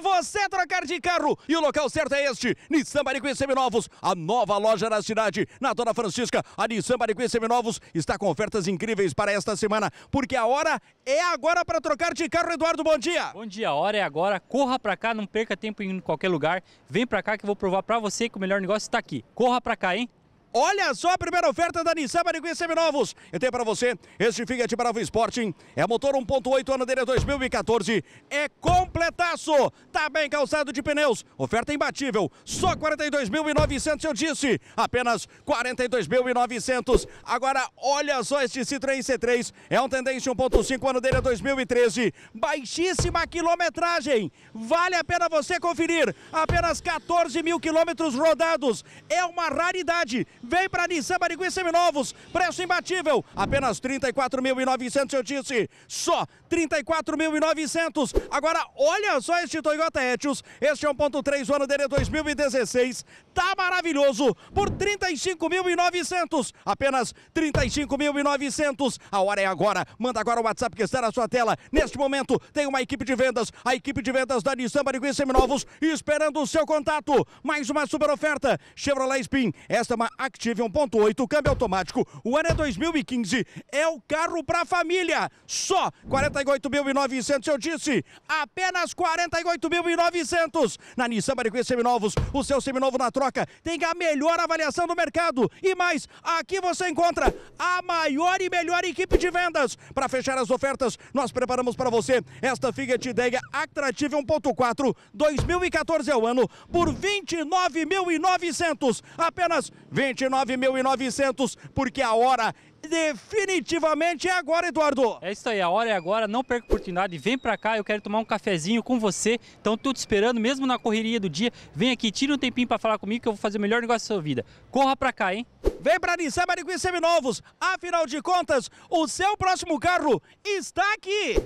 você trocar de carro. E o local certo é este, Nissan Baricuí Seminovos, a nova loja da cidade, na Dona Francisca. A Nissan Baricuí Seminovos está com ofertas incríveis para esta semana, porque a hora é agora para trocar de carro. Eduardo, bom dia. Bom dia, a hora é agora. Corra para cá, não perca tempo em qualquer lugar. Vem para cá que eu vou provar para você que o melhor negócio está aqui. Corra para cá, hein? Olha só a primeira oferta da Nissan Mariguinha Seminovos. Eu tenho para você este Fiat Bravo Sporting. É motor 1.8, ano dele é 2014. É completaço. Tá bem calçado de pneus. Oferta imbatível. Só 42.900 eu disse. Apenas 42.900. Agora olha só este Citroën C3. É um tendência 1.5, ano dele é 2013. Baixíssima quilometragem. Vale a pena você conferir. Apenas 14 mil quilômetros rodados. É uma raridade. Vem para Nissan Barigui Seminovos, preço imbatível, apenas 34.900, eu disse, só 34.900. Agora, olha só este Toyota Etios, este é 1.3, o ano dele é 2016, tá maravilhoso, por 35.900, apenas 35.900. A hora é agora, manda agora o WhatsApp que está na sua tela. Neste momento, tem uma equipe de vendas, a equipe de vendas da Nissan Barigui Seminovos, esperando o seu contato. Mais uma super oferta, Chevrolet Spin, esta é uma Active 1.8, câmbio automático. O ano é 2015, é o carro pra família. Só 48.900, eu disse, apenas 48.900. Na Nissan Maricui Seminovos, o seu seminovo na troca tem a melhor avaliação do mercado. E mais, aqui você encontra a maior e melhor equipe de vendas. Para fechar as ofertas, nós preparamos para você esta Fiat Ideia atrativo 1.4 2014 é o ano por 29.900, apenas 20 29.900, porque a hora definitivamente é agora, Eduardo. É isso aí, a hora é agora, não perca a oportunidade, vem pra cá, eu quero tomar um cafezinho com você, então tô te esperando, mesmo na correria do dia, vem aqui, tira um tempinho pra falar comigo que eu vou fazer o melhor negócio da sua vida. Corra pra cá, hein? Vem pra Nissan Maricui Seminovos, afinal de contas, o seu próximo carro está aqui.